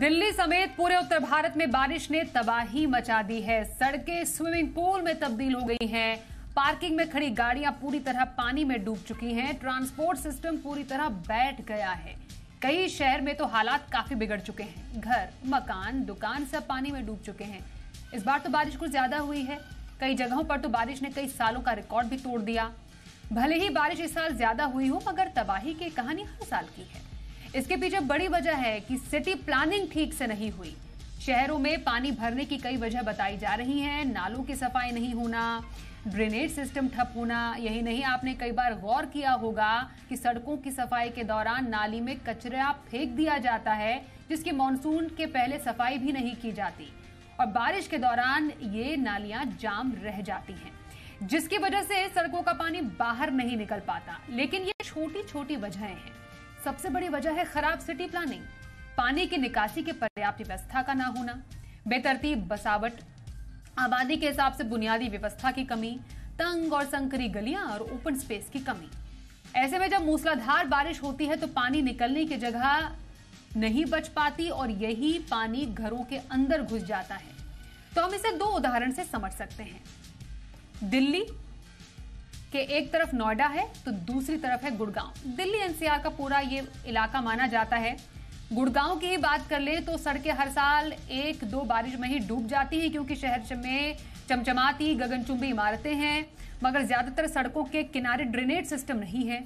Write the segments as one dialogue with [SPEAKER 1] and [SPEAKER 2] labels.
[SPEAKER 1] दिल्ली समेत पूरे उत्तर भारत में बारिश ने तबाही मचा दी है सड़कें स्विमिंग पूल में तब्दील हो गई हैं पार्किंग में खड़ी गाड़ियां पूरी तरह पानी में डूब चुकी हैं ट्रांसपोर्ट सिस्टम पूरी तरह बैठ गया है कई शहर में तो हालात काफी बिगड़ चुके हैं घर मकान दुकान सब पानी में डूब चुके हैं इस बार तो बारिश कुछ ज्यादा हुई है कई जगहों पर तो बारिश ने कई सालों का रिकॉर्ड भी तोड़ दिया भले ही बारिश इस साल ज्यादा हुई हो मगर तबाही की कहानी हर साल की है इसके पीछे बड़ी वजह है कि सिटी प्लानिंग ठीक से नहीं हुई शहरों में पानी भरने की कई वजह बताई जा रही हैं नालों की सफाई नहीं होना ड्रेनेज सिस्टम ठप होना यही नहीं आपने कई बार गौर किया होगा कि सड़कों की सफाई के दौरान नाली में कचरा फेंक दिया जाता है जिसकी मानसून के पहले सफाई भी नहीं की जाती और बारिश के दौरान ये नालियां जाम रह जाती हैं जिसकी वजह से सड़कों का पानी बाहर नहीं निकल पाता लेकिन ये छोटी छोटी वजहें हैं सबसे बड़ी वजह है खराब सिटी प्लानिंग पानी की निकासी के पर्याप्त व्यवस्था का ना होना बेतरतीब बसावट आबादी के हिसाब से बुनियादी व्यवस्था की कमी तंग और संकरी गलियां और ओपन स्पेस की कमी ऐसे में जब मूसलाधार बारिश होती है तो पानी निकलने की जगह नहीं बच पाती और यही पानी घरों के अंदर घुस जाता है तो हम इसे दो उदाहरण से समझ सकते हैं दिल्ली कि एक तरफ नोएडा है तो दूसरी तरफ है गुड़गांव दिल्ली एनसीआर का पूरा ये इलाका माना जाता है गुड़गांव की ही बात कर ले तो सड़कें हर साल एक दो बारिश में ही डूब जाती हैं क्योंकि शहर में चमचमाती गगनचुंबी इमारतें हैं मगर ज्यादातर सड़कों के किनारे ड्रेनेज सिस्टम नहीं है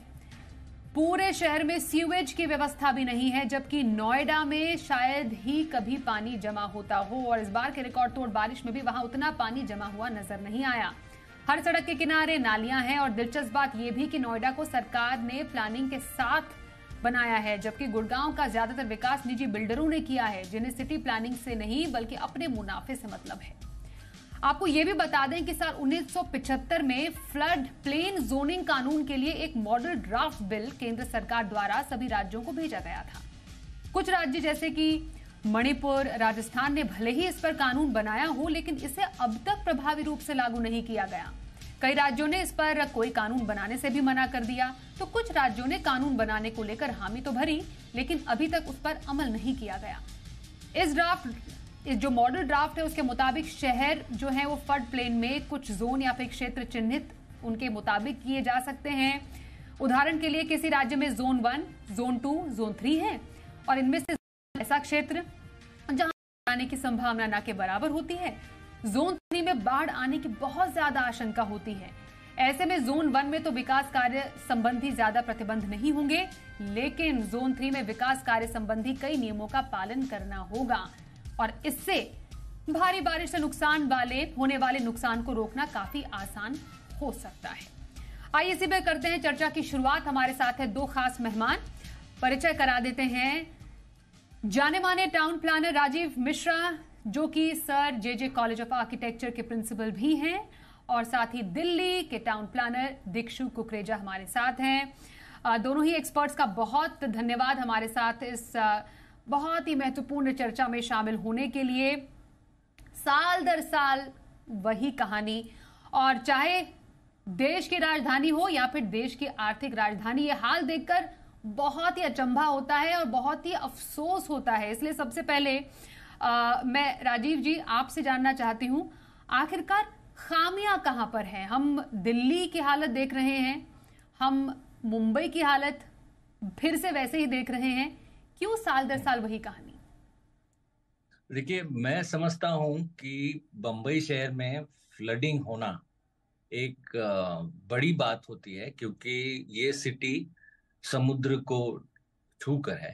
[SPEAKER 1] पूरे शहर में सीवेज की व्यवस्था भी नहीं है जबकि नोएडा में शायद ही कभी पानी जमा होता हो और इस बार के रिकॉर्ड तोड़ बारिश में भी वहां उतना पानी जमा हुआ नजर नहीं आया हर सड़क के किनारे नालियां हैं और दिलचस्प बात यह भी कि नोएडा को सरकार ने प्लानिंग के साथ बनाया है जबकि गुड़गांव का ज्यादातर विकास निजी बिल्डरों ने किया है जिन्हें सिटी प्लानिंग से नहीं बल्कि अपने मुनाफे से मतलब है आपको यह भी बता दें कि साल 1975 में फ्लड प्लेन जोनिंग कानून के लिए एक मॉडल ड्राफ्ट बिल केंद्र सरकार द्वारा सभी राज्यों को भेजा गया था कुछ राज्य जैसे कि मणिपुर राजस्थान ने भले ही इस पर कानून बनाया हो लेकिन इसे अब तक प्रभावी रूप से लागू नहीं किया गया कई राज्यों ने इस पर कोई कानून बनाने से भी मना कर दिया तो कुछ राज्यों ने कानून बनाने को लेकर हामी तो भरी लेकिन अभी तक उस पर अमल नहीं किया गया इस ड्राफ्ट इस जो मॉडल ड्राफ्ट है उसके मुताबिक शहर जो है वो फ्लड प्लेन में कुछ जोन या फिर क्षेत्र चिन्हित उनके मुताबिक किए जा सकते हैं उदाहरण के लिए किसी राज्य में zone one zone two zone three है और इनमें से ऐसा क्षेत्र जहां आने की संभावना ना के बराबर होती है जोन थ्री में बाढ़ आने की बहुत ज्यादा आशंका होती है ऐसे में जोन वन में तो विकास कार्य संबंधी ज्यादा प्रतिबंध नहीं होंगे लेकिन जोन थ्री में विकास कार्य संबंधी कई नियमों का पालन करना होगा और इससे भारी बारिश से नुकसान वाले होने वाले नुकसान को रोकना काफी आसान हो सकता है आइए इसी पे करते हैं चर्चा की शुरुआत हमारे साथ है दो खास मेहमान परिचय करा देते हैं जाने माने टाउन प्लानर राजीव मिश्रा जो कि sir J J college of architecture के प्रिंसिपल भी हैं और साथ ही दिल्ली के टाउन प्लानर दीक्षु कुकरेजा हमारे साथ हैं दोनों ही एक्सपर्ट्स का बहुत धन्यवाद हमारे साथ इस बहुत ही महत्वपूर्ण चर्चा में शामिल होने के लिए साल दर साल वही कहानी और चाहे देश की राजधानी हो या फिर देश की आर्थिक राजधानी ये हाल देखकर बहुत ही अचंभा होता है और बहुत ही अफसोस होता है इसलिए सबसे पहले आ, मैं राजीव जी आपसे जानना चाहती हूँ आखिरकार खामियां कहां पर हैं हम दिल्ली की हालत देख रहे हैं हम मुंबई की हालत फिर से वैसे ही देख रहे हैं क्यों साल दर साल वही कहानी
[SPEAKER 2] देखिए मैं समझता हूं कि बंबई शहर में फ्लडिंग होना एक बड़ी बात होती है क्योंकि ये सिटी समुद्र को छू कर है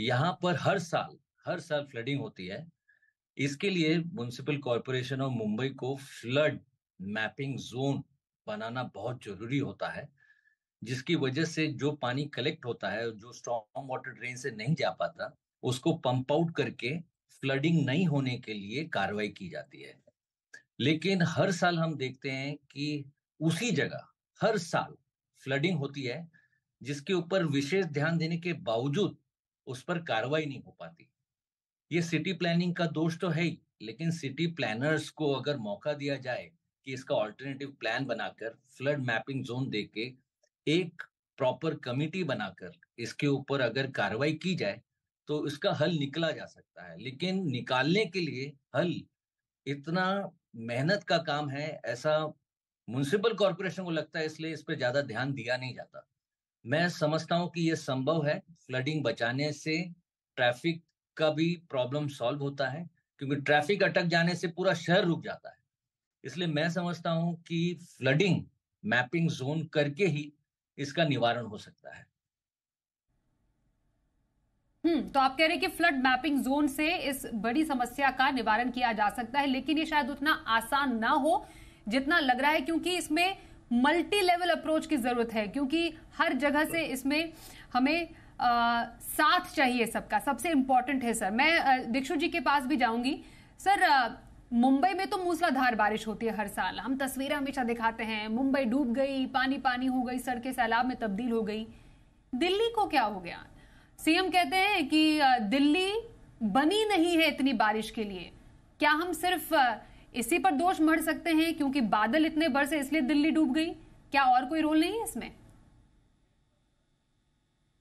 [SPEAKER 2] यहाँ पर हर साल हर साल फ्लडिंग होती है इसके लिए म्यूनसिपल कॉरपोरेशन ऑफ मुंबई को फ्लड मैपिंग जोन बनाना बहुत जरूरी होता है जिसकी वजह से जो पानी कलेक्ट होता है जो स्ट्रॉन्ग वाटर ड्रेन से नहीं जा पाता उसको पंप आउट करके फ्लडिंग नहीं होने के लिए कार्रवाई की जाती है लेकिन हर साल हम देखते हैं कि उसी जगह हर साल फ्लडिंग होती है जिसके ऊपर विशेष ध्यान देने के बावजूद उस पर कार्रवाई नहीं हो पाती ये सिटी प्लानिंग का दोष तो है ही लेकिन सिटी प्लानर्स को अगर मौका दिया जाए कि इसका ऑल्टरनेटिव प्लान बनाकर फ्लड मैपिंग जोन दे के एक प्रॉपर कमिटी बनाकर इसके ऊपर अगर कार्रवाई की जाए तो इसका हल निकला जा सकता है लेकिन निकालने के लिए हल इतना मेहनत का काम है ऐसा म्यूनसिपल कॉरपोरेशन को लगता है इसलिए इस पर ज्यादा ध्यान दिया नहीं जाता मैं समझता हूं कि ये संभव है फ्लडिंग बचाने से ट्रैफिक का भी प्रॉब्लम सॉल्व होता है क्योंकि ट्रैफिक अटक जाने से पूरा शहर रुक जाता है इसलिए मैं समझता हूं कि फ्लडिंग मैपिंग जोन करके ही इसका निवारण हो सकता है
[SPEAKER 1] हम्म तो आप कह रहे हैं कि फ्लड मैपिंग जोन से इस बड़ी समस्या का निवारण किया जा सकता है लेकिन ये शायद उतना आसान ना हो जितना लग रहा है क्योंकि इसमें मल्टी लेवल अप्रोच की जरूरत है क्योंकि हर जगह से इसमें हमें आ, साथ चाहिए सबका सबसे इंपॉर्टेंट है सर मैं दीक्षु जी के पास भी जाऊंगी सर मुंबई में तो मूसलाधार बारिश होती है हर साल हम तस्वीरें हमेशा दिखाते हैं मुंबई डूब गई पानी पानी हो गई सड़कें सैलाब में तब्दील हो गई दिल्ली को क्या हो गया सीएम कहते हैं कि दिल्ली बनी नहीं है इतनी बारिश के लिए क्या हम सिर्फ इसी पर दोष मढ़ सकते हैं क्योंकि बादल इतने बरसे इसलिए दिल्ली डूब गई क्या और कोई रोल नहीं है इसमें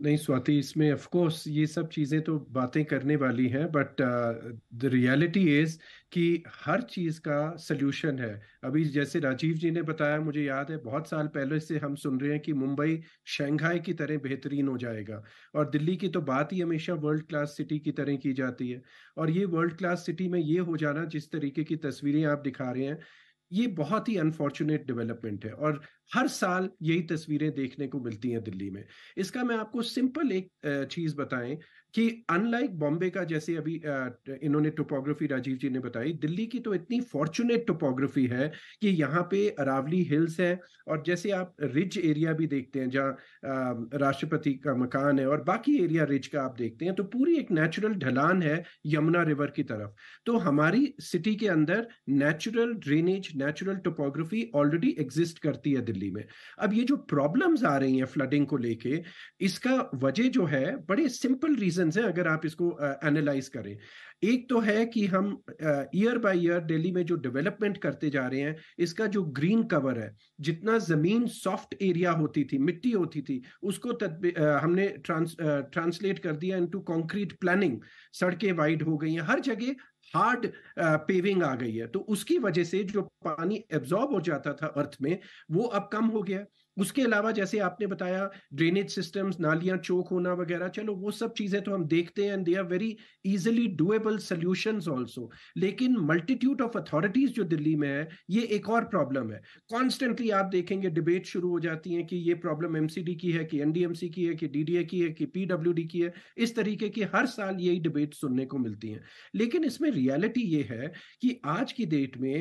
[SPEAKER 3] नहीं स्वाति इसमें ऑफ कोर्स ये सब चीज़ें तो बातें करने वाली हैं बट द रियलिटी इज़ कि हर चीज़ का सल्यूशन है अभी जैसे राजीव जी ने बताया मुझे याद है बहुत साल पहले से हम सुन रहे हैं कि मुंबई शंघाई की तरह बेहतरीन हो जाएगा और दिल्ली की तो बात ही हमेशा वर्ल्ड क्लास सिटी की तरह की जाती है और ये वर्ल्ड क्लास सिटी में ये हो जाना जिस तरीके की तस्वीरें आप दिखा रहे हैं ये बहुत ही अनफॉर्चुनेट डेवलपमेंट है और हर साल यही तस्वीरें देखने को मिलती हैं दिल्ली में इसका मैं आपको सिंपल एक चीज बताएं कि अनलाइक बॉम्बे का जैसे अभी इन्होंने टोपोग्राफी राजीव जी ने बताई दिल्ली की तो इतनी फॉर्चुनेट टोपोग्राफी है कि यहाँ पे अरावली हिल्स है और जैसे आप रिज एरिया भी देखते हैं जहाँ राष्ट्रपति का मकान है और बाकी एरिया रिज का आप देखते हैं तो पूरी एक नेचुरल ढलान है यमुना रिवर की तरफ तो हमारी सिटी के अंदर natural drainage natural topography already exist करती है दिल्ली में अब ये जो प्रॉब्लम्स आ रही हैं फ्लडिंग को लेके इसका वजह जो है बड़े सिंपल रीजन रीजंस हैं अगर आप इसको एनालाइज uh, करें एक तो है कि हम ईयर बाय ईयर दिल्ली में जो डेवलपमेंट करते जा रहे हैं इसका जो ग्रीन कवर है जितना जमीन सॉफ्ट एरिया होती थी मिट्टी होती थी उसको uh, हमने ट्रांस ट्रांसलेट uh, कर दिया इनटू कंक्रीट प्लानिंग सड़कें वाइड हो गई हैं हर जगह हार्ड पेविंग आ गई है तो उसकी वजह से जो पानी एब्जॉर्ब हो जाता था अर्थ में वो अब कम हो गया उसके अलावा जैसे आपने बताया ड्रेनेज सिस्टम्स नालियां चोक होना वगैरह चलो वो सब चीजें तो हम देखते हैं and they are very easily doable solution also लेकिन मल्टीट्यूड ऑफ अथॉरिटीज जो दिल्ली में है ये एक और प्रॉब्लम है कॉन्स्टेंटली आप देखेंगे डिबेट शुरू हो जाती है कि ये प्रॉब्लम एमसीडी की है कि एनडीएमसी की है कि डीडीए की है कि पीडब्ल्यूडी की है इस तरीके की हर साल यही डिबेट सुनने को मिलती है लेकिन इसमें रियलिटी ये है कि आज की डेट में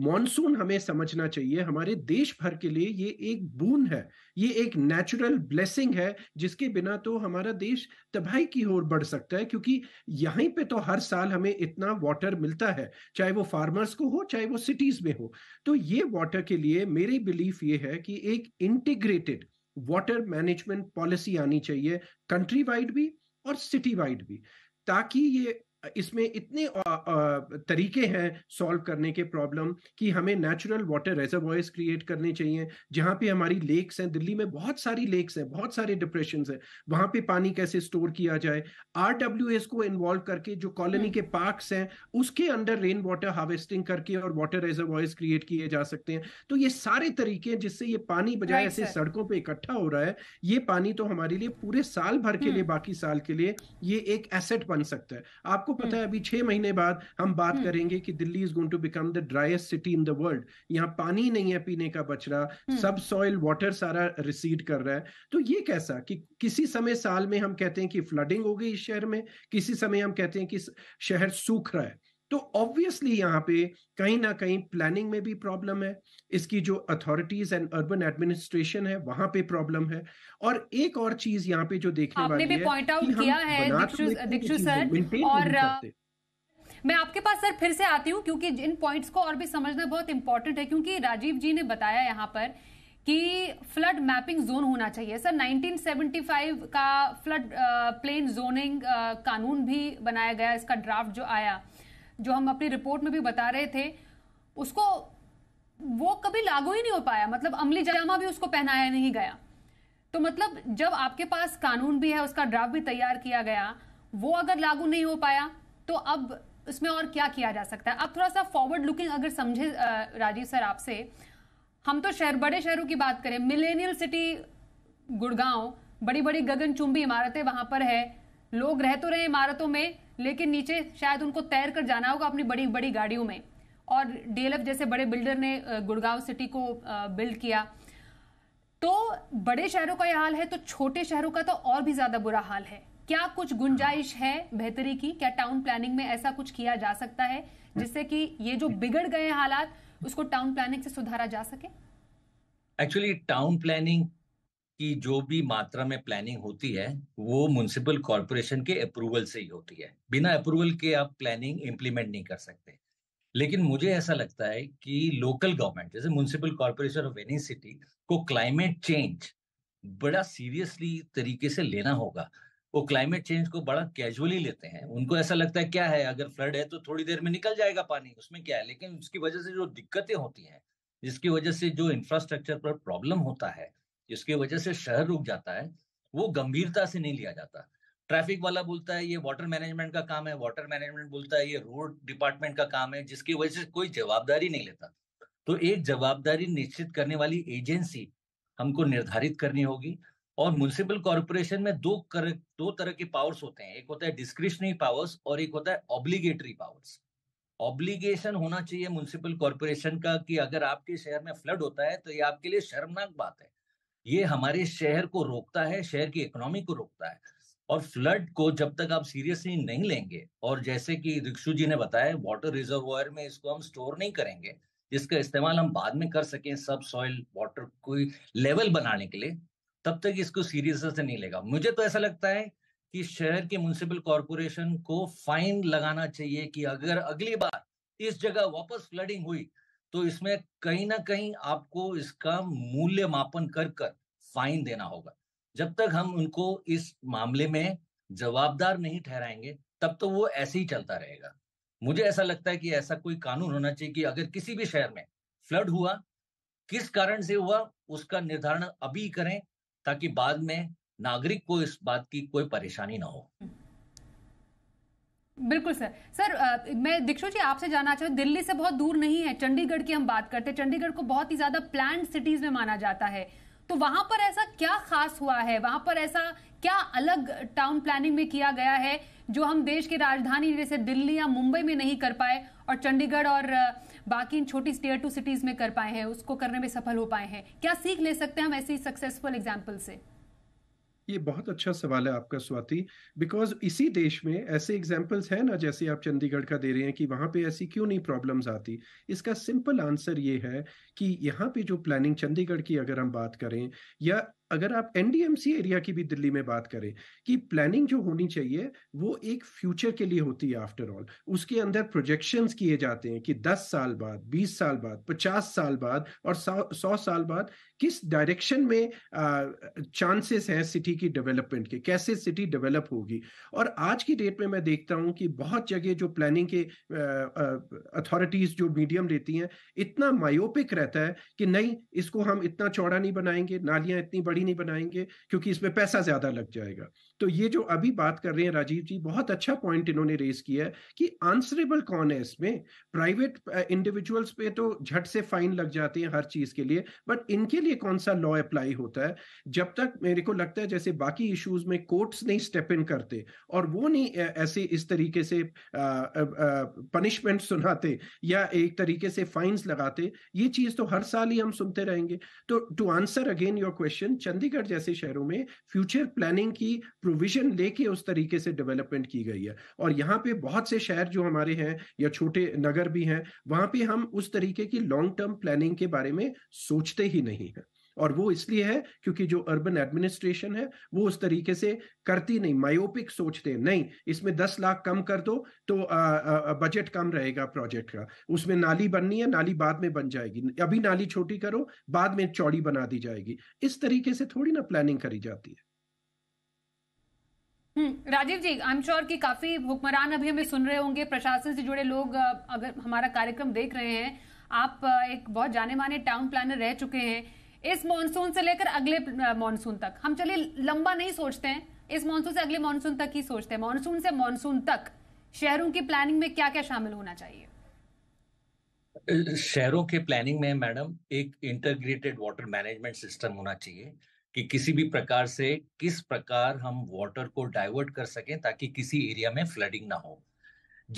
[SPEAKER 3] मॉनसून हमें समझना चाहिए हमारे देश भर के लिए ये एक बून है ये एक नेचुरल ब्लेसिंग है जिसके बिना तो हमारा देश तबाही की ओर बढ़ सकता है क्योंकि यहीं पे तो हर साल हमें इतना वाटर मिलता है चाहे वो फार्मर्स को हो चाहे वो सिटीज में हो तो ये वाटर के लिए मेरी बिलीफ ये है कि एक इंटीग्रेटेड वाटर मैनेजमेंट पॉलिसी आनी चाहिए कंट्री वाइड भी और सिटी वाइड भी ताकि ये इसमें इतने तरीके हैं सॉल्व करने के प्रॉब्लम कि हमें नेचुरल वाटर रेजर्वॉयर्स क्रिएट करने चाहिए जहाँ पे हमारी लेक्स हैं दिल्ली में बहुत सारी लेक्स हैं बहुत सारे डिप्रेशन हैं वहाँ पे पानी कैसे स्टोर किया जाए आर को इन्वॉल्व करके जो कॉलोनी हम्म। के पार्क्स हैं उसके अंडर रेन वाटर हार्वेस्टिंग करके और वाटर रेजर्वॉयर्स क्रिएट किए जा सकते हैं तो ये सारे तरीके जिससे ये पानी बजाय ऐसे सड़कों पर इकट्ठा हो रहा है ये पानी तो हमारे लिए पूरे साल भर के लिए हम्म। बाकी साल के लिए ये एक एसेट बन सकता है आपको आपको पता हम्म। है अभी छह महीने बाद हम बात हम्म। करेंगे कि Delhi is going to become the driest city in the world यहाँ पानी नहीं है पीने का बच रहा हम्म। सब सॉइल वाटर सारा रिसीड कर रहा है तो ये कैसा कि किसी समय साल में हम कहते हैं कि फ्लडिंग हो गई इस शहर में किसी समय हम कहते हैं कि शहर सूख रहा है तो ऑब्वियसली यहाँ पे कहीं ना कहीं प्लानिंग में भी प्रॉब्लम है इसकी जो अथॉरिटीज एंड अर्बन एडमिनिस्ट्रेशन है वहां पे प्रॉब्लम है और एक और चीज यहाँ पे जो देखने वाली है पॉइंट आउट किया है तो दिक्षु सर और
[SPEAKER 1] मैं आपके पास सर फिर से आती हूँ क्योंकि इन पॉइंट्स को और भी समझना बहुत इंपॉर्टेंट है क्योंकि राजीव जी ने बताया यहाँ पर कि फ्लड मैपिंग जोन होना चाहिए सर 1975 का फ्लड प्लेन जोनिंग कानून भी बनाया गया इसका ड्राफ्ट जो आया जो हम अपनी रिपोर्ट में भी बता रहे थे उसको वो कभी लागू ही नहीं हो पाया मतलब अमली जामा भी उसको पहनाया नहीं गया तो मतलब जब आपके पास कानून भी है उसका ड्राफ्ट भी तैयार किया गया वो अगर लागू नहीं हो पाया तो अब उसमें और क्या किया जा सकता है अब थोड़ा सा फॉरवर्ड लुकिंग अगर समझे राजीव सर आपसे हम तो शहर बड़े शहरों की बात करें मिलेनियल सिटी गुड़गांव बड़ी बड़ी गगनचुंबी इमारतें वहां पर है लोग रह तो रहे इमारतों में लेकिन नीचे शायद उनको तैर कर जाना होगा अपनी बड़ी बड़ी गाड़ियों में और डीएलएफ जैसे बड़े बिल्डर ने गुड़गांव सिटी को बिल्ड किया तो बड़े शहरों का यह हाल है तो छोटे शहरों का तो और भी ज्यादा बुरा हाल है क्या कुछ गुंजाइश है बेहतरी की क्या टाउन प्लानिंग में ऐसा कुछ किया जा सकता है जिससे कि ये जो बिगड़ गए हालात उसको टाउन प्लानिंग से सुधारा जा सके
[SPEAKER 2] एक्चुअली टाउन प्लानिंग कि जो भी मात्रा में प्लानिंग होती है वो म्यूनसिपल कॉरपोरेशन के अप्रूवल से ही होती है बिना अप्रूवल के आप प्लानिंग इम्प्लीमेंट नहीं कर सकते लेकिन मुझे ऐसा लगता है कि लोकल गवर्नमेंट जैसे municipal corporation of any city को क्लाइमेट चेंज बड़ा सीरियसली तरीके से लेना होगा वो क्लाइमेट चेंज को बड़ा कैजुअली लेते हैं उनको ऐसा लगता है क्या है अगर फ्लड है तो थोड़ी देर में निकल जाएगा पानी उसमें क्या है लेकिन उसकी वजह से जो दिक्कतें होती हैं जिसकी वजह से जो इंफ्रास्ट्रक्चर पर प्रॉब्लम होता है जिसकी वजह से शहर रुक जाता है वो गंभीरता से नहीं लिया जाता ट्रैफिक वाला बोलता है ये वाटर मैनेजमेंट का काम है वाटर मैनेजमेंट बोलता है ये रोड डिपार्टमेंट का काम है जिसकी वजह से कोई जवाबदारी नहीं लेता तो एक जवाबदारी निश्चित करने वाली एजेंसी हमको निर्धारित करनी होगी और म्यूनसिपल कॉरपोरेशन में दो कर, दो तरह के पावर्स होते हैं एक होता है डिस्क्रिशनरी पावर्स और एक होता है ऑब्लिगेटरी पावर्स ऑब्लिगेशन होना चाहिए म्यूनसिपल कॉरपोरेशन का कि अगर आपके शहर में फ्लड होता है तो ये आपके लिए शर्मनाक बात है ये हमारे शहर को रोकता है शहर की इकोनॉमी को रोकता है और फ्लड को जब तक आप सीरियसली नहीं लेंगे और जैसे कि रिक्शु जी ने बताया वाटर रिजर्वर में इसको हम स्टोर नहीं करेंगे जिसका इस्तेमाल हम बाद में कर सकें सब सॉइल वाटर कोई लेवल बनाने के लिए तब तक इसको सीरियस से नहीं लेगा मुझे तो ऐसा लगता है कि शहर के म्यूनसिपल कॉरपोरेशन को फाइन लगाना चाहिए कि अगर अगली बार इस जगह वापस फ्लडिंग हुई तो इसमें कहीं ना कहीं आपको इसका मूल्य मापन कर कर फाइन देना होगा जब तक हम उनको इस मामले में जवाबदार नहीं ठहराएंगे तब तो वो ऐसे ही चलता रहेगा मुझे ऐसा लगता है कि ऐसा कोई कानून होना चाहिए कि अगर किसी भी शहर में फ्लड हुआ किस कारण से हुआ उसका निर्धारण अभी करें ताकि बाद में नागरिक को इस बात की कोई परेशानी ना हो हम्म।
[SPEAKER 1] बिल्कुल सर सर मैं दीक्षु जी आपसे जाना चाहूँ दिल्ली से बहुत दूर नहीं है चंडीगढ़ की हम बात करते हैं चंडीगढ़ को बहुत ही ज्यादा प्लान सिटीज में माना जाता है तो वहां पर ऐसा क्या खास हुआ है वहां पर ऐसा क्या अलग टाउन प्लानिंग में किया गया है जो हम देश की राजधानी जैसे दिल्ली या मुंबई में नहीं कर पाए और चंडीगढ़ और बाकी इन छोटी टीयर टू सिटीज में कर पाए हैं उसको करने में सफल हो पाए हैं क्या सीख ले सकते हैं हम ऐसी सक्सेसफुल एग्जाम्पल से
[SPEAKER 3] ये बहुत अच्छा सवाल है आपका स्वाति बिकॉज इसी देश में ऐसे एग्जाम्पल्स हैं ना जैसे आप चंडीगढ़ का दे रहे हैं कि वहाँ पे ऐसी क्यों नहीं प्रॉब्लम्स आती इसका सिंपल आंसर ये है कि यहाँ पे जो प्लानिंग चंडीगढ़ की अगर हम बात करें या अगर आप एनडीएमसी एरिया की भी दिल्ली में बात करें कि प्लानिंग जो होनी चाहिए वो एक फ्यूचर के लिए होती है आफ्टर ऑल उसके अंदर प्रोजेक्शन किए जाते हैं कि 10 साल बाद 20 साल बाद 50 साल बाद और 100 साल बाद किस डायरेक्शन में चांसेस हैं सिटी की डेवलपमेंट के कैसे सिटी डेवलप होगी और आज की डेट में मैं देखता हूं कि बहुत जगह जो प्लानिंग के अथॉरिटीज जो मीडियम देती हैं इतना मायोपिक रहता है कि नहीं इसको हम इतना चौड़ा नहीं बनाएंगे नालियां इतनी बड़ी नहीं बनाएंगे क्योंकि इसमें पैसा ज्यादा लग जाएगा तो ये जो अभी बात कर रहे हैं राजीव जी बहुत अच्छा पॉइंट इन्होंने रेज किया है कि आंसरेबल कौन है इसमें प्राइवेट इंडिविजुअल्स पे तो झट से फाइन लग जाते हैं हर चीज के लिए बट इनके लिए कौन सा लॉ अप्लाई होता है जब तक मेरे को लगता है जैसे बाकी इश्यूज में कोर्ट्स नहीं स्टेप इन करते और वो नहीं ऐसे इस तरीके से पनिशमेंट सुनाते या एक तरीके से फाइन्स लगाते ये चीज तो हर साल ही हम सुनते रहेंगे तो to answer again your question Chandigarh जैसे शहरों में फ्यूचर प्लानिंग की प्रोविजन लेके उस तरीके से डेवलपमेंट की गई है और यहाँ पे बहुत से शहर जो हमारे हैं या छोटे नगर भी हैं वहां पे हम उस तरीके की लॉन्ग टर्म प्लानिंग के बारे में सोचते ही नहीं है और वो इसलिए है क्योंकि जो अर्बन एडमिनिस्ट्रेशन है वो उस तरीके से करती नहीं मायोपिक सोचते नहीं इसमें दस लाख कम कर दो तो बजट कम रहेगा प्रोजेक्ट का उसमें नाली बननी है नाली बाद में बन जाएगी अभी नाली छोटी करो बाद में चौड़ी बना दी जाएगी इस तरीके से थोड़ी ना प्लानिंग करी जाती है
[SPEAKER 1] हम्म, Rajeev ji I am sure कि काफी हुक्मरान अभी हमें सुन रहे होंगे प्रशासन से जुड़े लोग अगर हमारा कार्यक्रम देख रहे हैं आप एक बहुत जाने माने टाउन प्लानर रह चुके हैं इस मानसून से लेकर अगले मानसून तक हम चलिए लंबा नहीं सोचते हैं इस मानसून से अगले मानसून तक ही सोचते हैं मानसून से मानसून तक शहरों की प्लानिंग में क्या क्या शामिल होना चाहिए
[SPEAKER 2] शहरों के प्लानिंग में मैडम एक इंटरग्रेटेड वाटर मैनेजमेंट सिस्टम होना चाहिए कि किसी भी प्रकार से किस प्रकार हम वाटर को डाइवर्ट कर सकें ताकि किसी एरिया में फ्लडिंग ना हो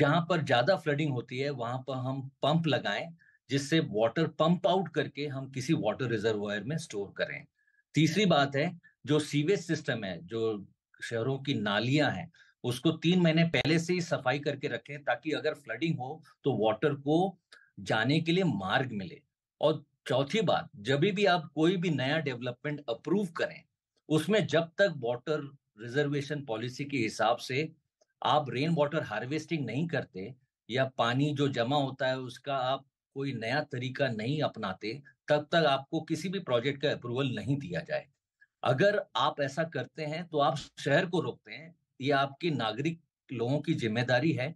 [SPEAKER 2] जहां पर ज्यादा फ्लडिंग होती है वहां पर हम पंप लगाएं जिससे वाटर पंप आउट करके हम किसी वाटर रिजर्वायर में स्टोर करें तीसरी बात है जो सीवेज सिस्टम है जो शहरों की नालियां हैं उसको तीन महीने पहले से ही सफाई करके रखें ताकि अगर फ्लडिंग हो तो वाटर को जाने के लिए मार्ग मिले और चौथी बात जब भी आप कोई भी नया डेवलपमेंट अप्रूव करें उसमें जब तक वाटर रिजर्वेशन पॉलिसी के हिसाब से आप रेन वाटर हार्वेस्टिंग नहीं करते या पानी जो जमा होता है उसका आप कोई नया तरीका नहीं अपनाते तब तक आपको किसी भी प्रोजेक्ट का अप्रूवल नहीं दिया जाए अगर आप ऐसा करते हैं तो आप शहर को रोकते हैं ये आपके नागरिक लोगों की जिम्मेदारी है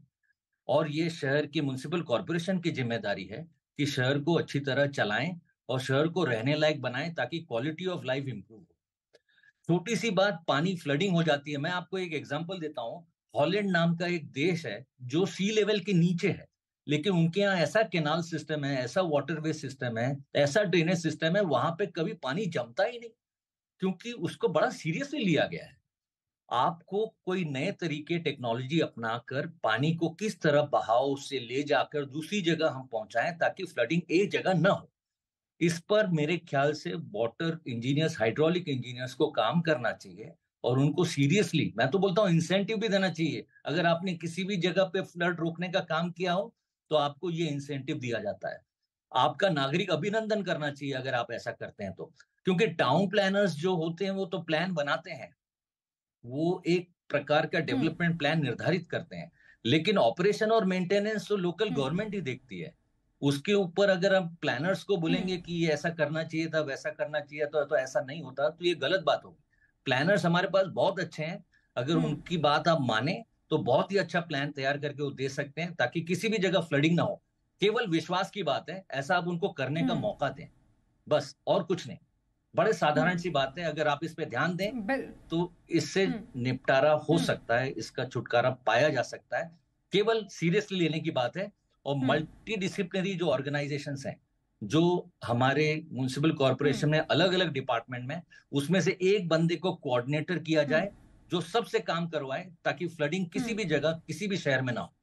[SPEAKER 2] और ये शहर की म्यूनसिपल कॉरपोरेशन की जिम्मेदारी है कि शहर को अच्छी तरह चलाएं और शहर को रहने लायक बनाएं ताकि क्वालिटी ऑफ लाइफ इंप्रूव हो छोटी सी बात पानी फ्लडिंग हो जाती है मैं आपको एक एग्जाम्पल देता हूँ हॉलैंड नाम का एक देश है जो सी लेवल के नीचे है लेकिन उनके यहाँ ऐसा केनाल सिस्टम है ऐसा वाटरवे सिस्टम है ऐसा ड्रेनेज सिस्टम है वहां पे कभी पानी जमता ही नहीं क्योंकि उसको बड़ा सीरियसली लिया गया है आपको कोई नए तरीके टेक्नोलॉजी अपनाकर पानी को किस तरह बहाव से ले जाकर दूसरी जगह हम पहुंचाएं ताकि फ्लडिंग एक जगह ना हो इस पर मेरे ख्याल से वाटर इंजीनियर्स हाइड्रोलिक इंजीनियर्स को काम करना चाहिए और उनको सीरियसली मैं तो बोलता हूँ इंसेंटिव भी देना चाहिए अगर आपने किसी भी जगह पे फ्लड रोकने का काम किया हो तो आपको ये इंसेंटिव दिया जाता है आपका नागरिक अभिनंदन करना चाहिए अगर आप ऐसा करते हैं तो क्योंकि टाउन प्लानर्स जो होते हैं वो तो प्लान बनाते हैं वो एक प्रकार का हम्म। डेवलपमेंट प्लान निर्धारित करते हैं लेकिन ऑपरेशन और मेंटेनेंस तो लोकल हम्म। गवर्नमेंट ही देखती है उसके ऊपर अगर हम प्लानर्स को बोलेंगे हम्म। कि ये ऐसा करना चाहिए था वैसा करना चाहिए तो, तो ऐसा नहीं होता तो ये गलत बात होगी प्लानर्स हमारे पास बहुत अच्छे हैं अगर उनकी बात आप माने तो बहुत ही अच्छा प्लान तैयार करके वो दे सकते हैं ताकि किसी भी जगह फ्लडिंग ना हो केवल विश्वास की बात है ऐसा आप उनको करने का मौका दें बस और कुछ नहीं बड़े हम्म। साधारण सी बातें अगर आप इस पे ध्यान दें तो इससे हम्म। निपटारा हो हम्म। सकता है इसका छुटकारा पाया जा सकता है केवल सीरियसली लेने की बात है और मल्टी जो ऑर्गेनाइजेशन है जो हमारे म्यूनसिपल कॉरपोरेशन में अलग अलग डिपार्टमेंट में उसमें से एक बंदे को कोऑर्डिनेटर किया जाए जो सबसे काम करवाए ताकि फ्लडिंग किसी भी जगह किसी भी शहर में ना हो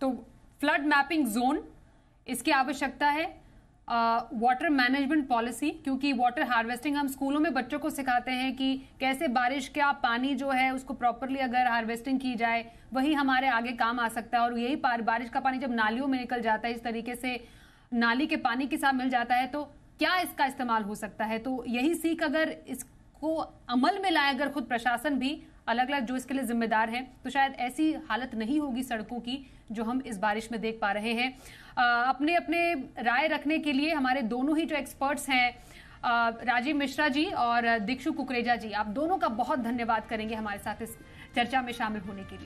[SPEAKER 1] तो फ्लड मैपिंग जोन इसकी आवश्यकता है वाटर मैनेजमेंट पॉलिसी क्योंकि वाटर हार्वेस्टिंग हम स्कूलों में बच्चों को सिखाते हैं कि कैसे बारिश का पानी जो है उसको प्रॉपरली अगर हार्वेस्टिंग की जाए वही हमारे आगे काम आ सकता है और यही बारिश का पानी जब नालियों में निकल जाता है इस तरीके से नाली के पानी के साथ मिल जाता है तो क्या इसका इस्तेमाल हो सकता है तो यही सीख अगर इसको अमल में लाए अगर खुद प्रशासन भी अलग अलग जो इसके लिए जिम्मेदार हैं तो शायद ऐसी हालत नहीं होगी सड़कों की जो हम इस बारिश में देख पा रहे हैं अपने अपने राय रखने के लिए हमारे दोनों ही जो एक्सपर्ट्स हैं राजीव मिश्रा जी और दीक्षु कुकरेजा जी आप दोनों का बहुत धन्यवाद करेंगे हमारे साथ इस चर्चा में शामिल होने के लिए